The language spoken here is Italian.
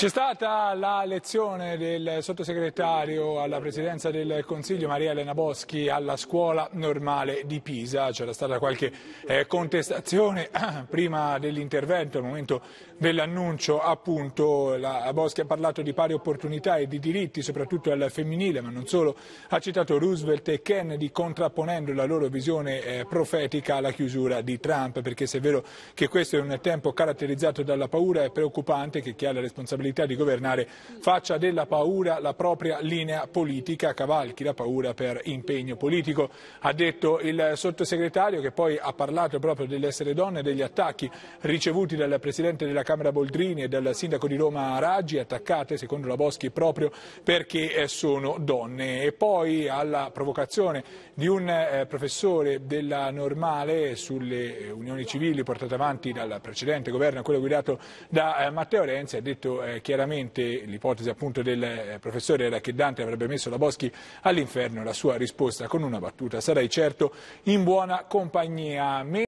C'è stata la lezione del sottosegretario alla presidenza del Consiglio Maria Elena Boschi alla scuola normale di Pisa, c'era stata qualche eh, contestazione prima dell'intervento, al momento dell'annuncio appunto la Boschi ha parlato di pari opportunità e di diritti soprattutto al femminile ma non solo, ha citato Roosevelt e Kennedy contrapponendo la loro visione eh, profetica alla chiusura di Trump perché se è vero che questo è un tempo caratterizzato dalla paura è preoccupante che chi ha la responsabilità modalità di governare faccia della paura la propria linea politica, cavalchi la paura per impegno politico. Ha detto il sottosegretario che poi ha parlato proprio dell'essere donna e degli attacchi ricevuti dal Presidente della Camera Boldrini e dal Sindaco di Roma Raggi, attaccate secondo la Boschi proprio perché eh, sono donne. E poi alla provocazione di un eh, professore della normale sulle eh, unioni civili portate avanti dal precedente governo, quello guidato da Matteo Renzi, ha detto chiaramente l'ipotesi appunto del eh, professore era che Dante avrebbe messo la Boschi all'inferno, la sua risposta con una battuta sarei certo in buona compagnia.